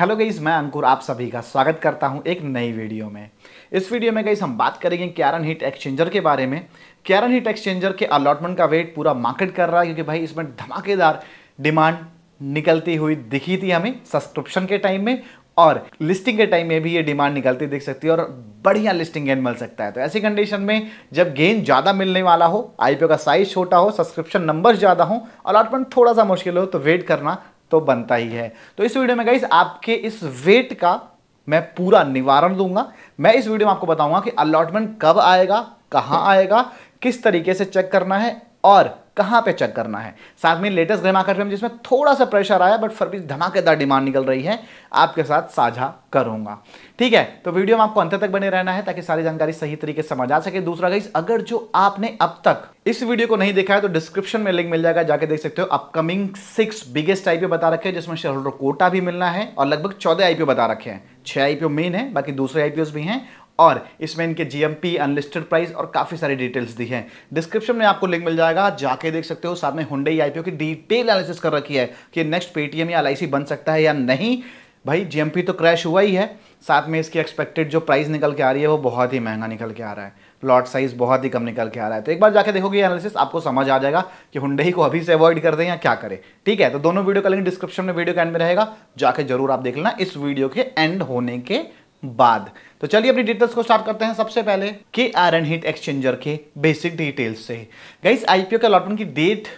hello गईस मैं अंकुर आप सभी का स्वागत करता हूं एक नई वीडियो में इस वीडियो में गईस हम बात करेंगे कैरन हीट एक्सचेंजर के बारे में कैरन हीट एक्सचेंजर के अलॉटमेंट का वेट पूरा मार्केट कर रहा है क्योंकि भाई इसमें धमाकेदार डिमांड निकलती हुई दिखी थी हमें सब्सक्रिप्शन के टाइम में और लिस्टिंग के टाइम में भी ये डिमांड निकलती दिख सकती है और बढ़िया लिस्टिंग गेन मिल सकता है तो ऐसी कंडीशन में जब गेन ज़्यादा मिलने वाला हो आईपीओ का साइज छोटा हो सब्सक्रिप्शन नंबर ज़्यादा हो अलॉटमेंट थोड़ा सा मुश्किल हो तो वेट करना तो बनता ही है तो इस वीडियो में गई आपके इस वेट का मैं पूरा निवारण दूंगा मैं इस वीडियो में आपको बताऊंगा कि अलॉटमेंट कब आएगा कहां आएगा किस तरीके से चेक करना है और कहाँ पे चेक करना है साथ में लेटेस्ट धमाका फिल्म जिसमें थोड़ा सा प्रेशर आया बट फिर भी धमाकेदार डिमांड निकल रही है आपके साथ साझा करूंगा ठीक है तो वीडियो में आपको अंत तक बने रहना है ताकि सारी जानकारी सही तरीके से समझ आ सके दूसरा गाइस अगर जो आपने अब तक इस वीडियो को नहीं देखा है तो डिस्क्रिप्शन में लिंक मिल जाएगा जाके देख सकते हो अपकमिंग सिक्स बिगेस्ट आईपीओ बता रखे हैं जिसमें शेयर होल्डर कोटा भी मिलना है और लगभग चौदह आईपीओ बता रखे हैं छह आईपीओ मेन है बाकी दूसरे आईपीओ भी हैं और इसमें इनके जीएमपी अनलिस्टेड प्राइस और काफ़ी सारी डिटेल्स दी हैं डिस्क्रिप्शन में आपको लिंक मिल जाएगा जाके देख सकते हो साथ में हुडे आईपीओ की डिटेल एनालिसिस कर रखी है कि नेक्स्ट पेटीएम या एल बन सकता है या नहीं भाई जीएमपी तो क्रैश हुआ ही है साथ में इसकी एक्सपेक्टेड जो प्राइस निकल के आ रही है वो बहुत ही महंगा निकल के आ रहा है प्लॉट साइज बहुत ही कम निकल के आ रहा है तो एक बार जाके देखोगे एनालिसिस आपको समझ आ जाएगा कि हुडई को अभी से अवॉइड कर दें या क्या करें ठीक है तो दोनों वीडियो का लिंक डिस्क्रिप्शन में वीडियो के एंड में रहेगा जाके जरूर आप देख लेना इस वीडियो के एंड होने के बाद तो चलिए अपनी डिटेल्स को स्टार्ट करते हैं सबसे पहले K R N heat exchanger के बेसिक डिटेल्स से गाइस आईपीओ के अलॉटमेंट की डेट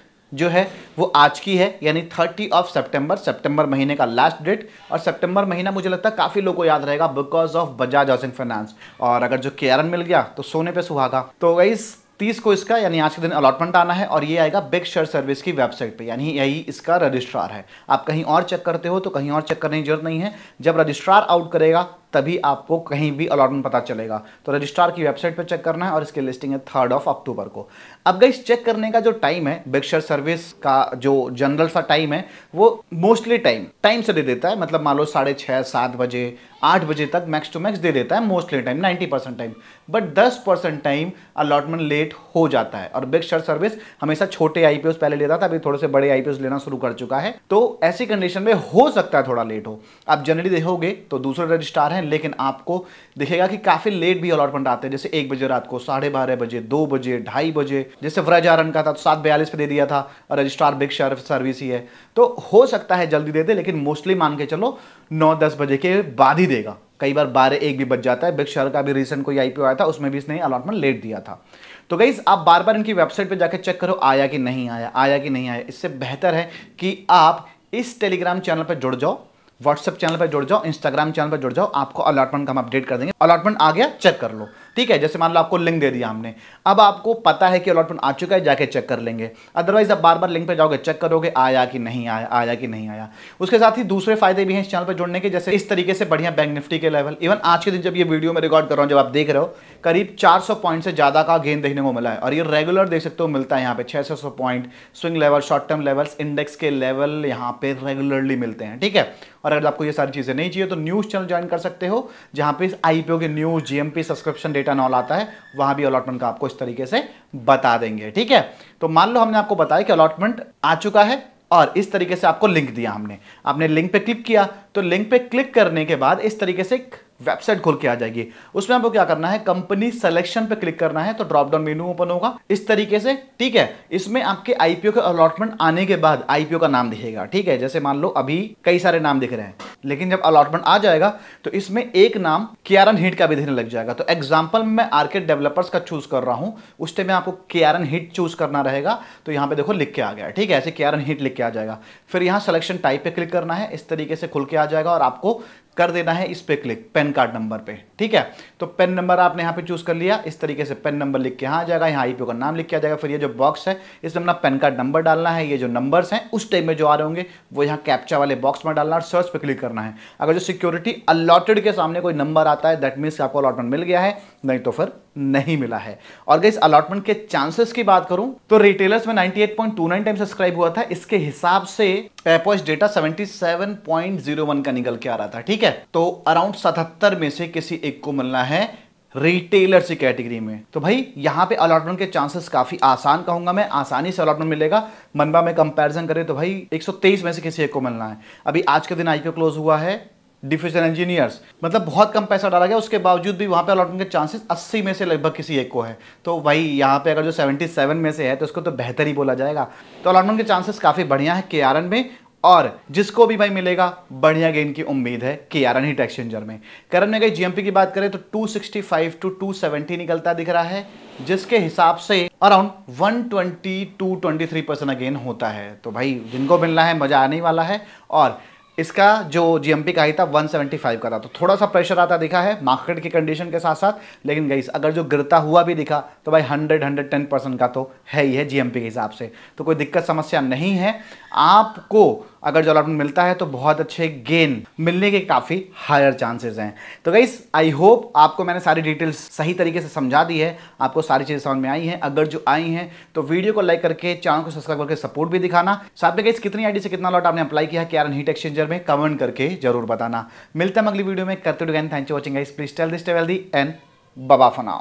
जो है वो आज की है यानी थर्टी ऑफ सितंबर सितंबर महीने का लास्ट डेट और सितंबर महीना मुझे लगता है काफ़ी लोगों को याद रहेगा because of Bajaj Housing Finance और अगर जो के मिल गया तो सोने पे सुहागा तो गाइस तीस को इसका यानी आज के दिन अलॉटमेंट आना है और ये आएगा बिग शेयर सर्विस की वेबसाइट पे यानी यही इसका रजिस्ट्रार है आप कहीं और चेक करते हो तो कहीं और चेक करने की जरूरत नहीं है जब रजिस्ट्रार आउट करेगा तभी आपको कहीं भी अलॉटमेंट पता चलेगा तो रजिस्ट्रार की वेबसाइट पर चेक करना है और इसकी लिस्टिंग है थर्ड ऑफ अक्टूबर को अब गई चेक करने का जो टाइम है बेक्शर सर्विस का जो जनरल सा टाइम है वो मोस्टली टाइम टाइम से दे देता है मतलब मान लो साढ़े छः सात बजे आठ बजे तक मैक्स टू मैक्स दे देता है mostly time ninety percent time but दस परसेंट टाइम अलॉटमेंट लेट हो जाता है और बिक्सर सर्विस हमेशा छोटे आई पहले लेता था अभी थोड़े से बड़े आई लेना शुरू कर चुका है तो ऐसी कंडीशन में हो सकता है थोड़ा लेट हो आप जनरली देखोगे तो दूसरे रजिस्ट्रार है हैं लेकिन आपको दिखेगा कि काफ़ी लेट भी अलॉटमेंट आते हैं जैसे एक बजे रात को साढ़े बारह बजे दो बजे ढाई बजे जैसे व्रज व्रजारन का था तो सात बयालीस पे दे दिया था और रजिस्ट्रार बिग शर्फ सर्विस ही है तो हो सकता है जल्दी दे दे लेकिन मोस्टली मान के चलो नौ दस बजे के बाद ही देगा कई बार बारह एक भी बच जाता है बिग शहर का भी रिसेंट कोई आईपीओ आया था उसमें भी इसने अलॉटमेंट लेट दिया था तो गई आप बार बार इनकी वेबसाइट पर जाकर चेक करो आया कि नहीं आया आया कि नहीं आया इससे बेहतर है कि आप इस टेलीग्राम चैनल पर जुड़ जाओ व्हाट्सएप चैनल पर जुड़ जाओ इंस्टाग्राम चैनल पर जुड़ जाओ आपको अलॉटमेंट का हम अपडेट कर देंगे अलॉटमेंट आ गया चेक कर लो ठीक है जैसे मान लो आपको लिंक दे दिया हमने अब आपको पता है कि अलॉटमेंट आ चुका है जाके चेक कर लेंगे अदरवाइज आप बार बार लिंक पर जाओगे चेक करोगे आया कि नहीं आया आया कि नहीं आया उसके साथ ही दूसरे फायदे भी हैं इस चैनल पर जुड़ने के जैसे इस तरीके से बढ़िया बैंक निफ्टी के लेवल इवन आज के दिन जब ये वीडियो में रिकॉर्ड कर रहा हूँ जब आप देख रहे हो करीब चार पॉइंट से ज़्यादा का गेन देखने को मिला है और ये रेगुलर देख सकते हो मिलता है यहाँ पे छह point swing level short term levels index के लेवल यहाँ पे रेगुलरली मिलते हैं ठीक है और अगर आपको ये सारी चीज़ें नहीं चाहिए तो न्यूज़ चैनल ज्वाइन कर सकते हो जहां पे आईपीओ के news GMP subscription and all आता है वहां भी अलॉटमेंट का आपको इस तरीके से बता देंगे ठीक है तो मान लो हमने आपको बताया कि अलॉटमेंट आ चुका है और इस तरीके से आपको लिंक दिया हमने आपने लिंक पे क्लिक किया तो लिंक पे क्लिक करने के बाद इस तरीके से वेबसाइट खोल के आ जाएगी उसमें आपको क्या करना है कंपनी सिलेक्शन पे क्लिक करना है तो ड्रॉप डाउन मेनू ओपन होगा इस तरीके से ठीक है इसमें आपके आईपीओ के अलॉटमेंट आने के बाद आईपीओ का नाम दिखेगा ठीक है जैसे मान लो अभी कई सारे नाम दिख रहे हैं लेकिन जब अलॉटमेंट आ जाएगा तो इसमें एक नाम कियारन हिट का भी दिखने लग जाएगा तो एग्जाम्पल मैं आर्केट डेवलपर्स का चूज कर रहा हूँ उस टाइम आपको कियारन हिट चूज करना रहेगा तो यहाँ पे देखो लिख के आ गया ठीक है ऐसे कियारन हिट लिख के आ जाएगा फिर यहाँ सिलेक्शन टाइप पे क्लिक करना है इस तरीके से खुल के आ जाएगा और आपको कर देना है इस पर क्लिक पेन कार्ड नंबर पे ठीक है तो पेन नंबर आपने यहाँ पे चूज कर लिया इस तरीके से पेन नंबर लिख के यहाँ आ जाएगा यहाँ आई का नाम लिख के आ जाएगा फिर ये जो बॉक्स है इसमें अपना पेन कार्ड नंबर डालना है ये जो नंबर्स हैं उस टाइम में जो आ रहे होंगे वो यहाँ कैप्चा वाले बॉक्स में डालना और सर्च पर क्लिक करना है अगर जो सिक्योरिटी अलॉटेड के सामने कोई नंबर आता है दैट मीन्स आपको अलॉटमेंट मिल गया है नहीं तो फिर नहीं मिला है और अगर इस अलॉटमेंट के चांसेस की बात करूं तो रिटेलर्स में 98.29 टाइम सब्सक्राइब हुआ था इसके हिसाब से पेपोस डेटा 77.01 का निकल के आ रहा था ठीक है तो अराउंड 77 में से किसी एक को मिलना है रिटेलर से कैटेगरी में तो भाई यहाँ पे अलॉटमेंट के चांसेस काफ़ी आसान कहूंगा मैं आसानी से अलॉटमेंट मिलेगा मनबा में कंपैरिजन करें तो भाई 123 में से किसी एक को मिलना है अभी आज के दिन आईपीओ क्लोज हुआ है डिफ्यूजन इंजीनियर्स मतलब बहुत कम पैसा डाला गया उसके बावजूद भी वहाँ पे अलॉटमेंट के चांसेस 80 में से लगभग किसी एक को है तो भाई यहाँ पे अगर जो 77 में से है तो उसको तो बेहतर ही बोला जाएगा तो अलॉटमेंट के चांसेस काफ़ी बढ़िया है के में और जिसको भी भाई मिलेगा बढ़िया गेन की उम्मीद है कि यारन ही टेक्सचेंजर में करण में गई जीएमपी की बात करें तो 265 टू 270 निकलता दिख रहा है जिसके हिसाब से अराउंड 120 टू 23 परसेंट अगेन होता है तो भाई जिनको मिलना है मजा आने वाला है और इसका जो जीएमपी का ही था 175 का था तो थोड़ा सा प्रेशर आता दिखा है मार्केट की कंडीशन के साथ साथ लेकिन गई अगर जो गिरता हुआ भी दिखा तो भाई 100 110 परसेंट का तो है ही है जीएमपी के हिसाब से तो कोई दिक्कत समस्या नहीं है आपको अगर जो अलॉटमेंट मिलता है तो बहुत अच्छे गेन मिलने के काफ़ी हायर चांसेस हैं तो गाइस आई होप आपको मैंने सारी डिटेल्स सही तरीके से समझा दी है आपको सारी चीज़ें समझ में आई हैं अगर जो आई हैं तो वीडियो को लाइक करके चैनल को सब्सक्राइब करके सपोर्ट भी दिखाना साथ में गाइस कितनी आईडी से कितना लॉट आपने अप्लाई किया क्या हीट एक्सचेंजर में कमेंट करके जरूर बताना मिलता हम अगली वीडियो में करते thank you watching guys please tell this tell the end बबा फनाओ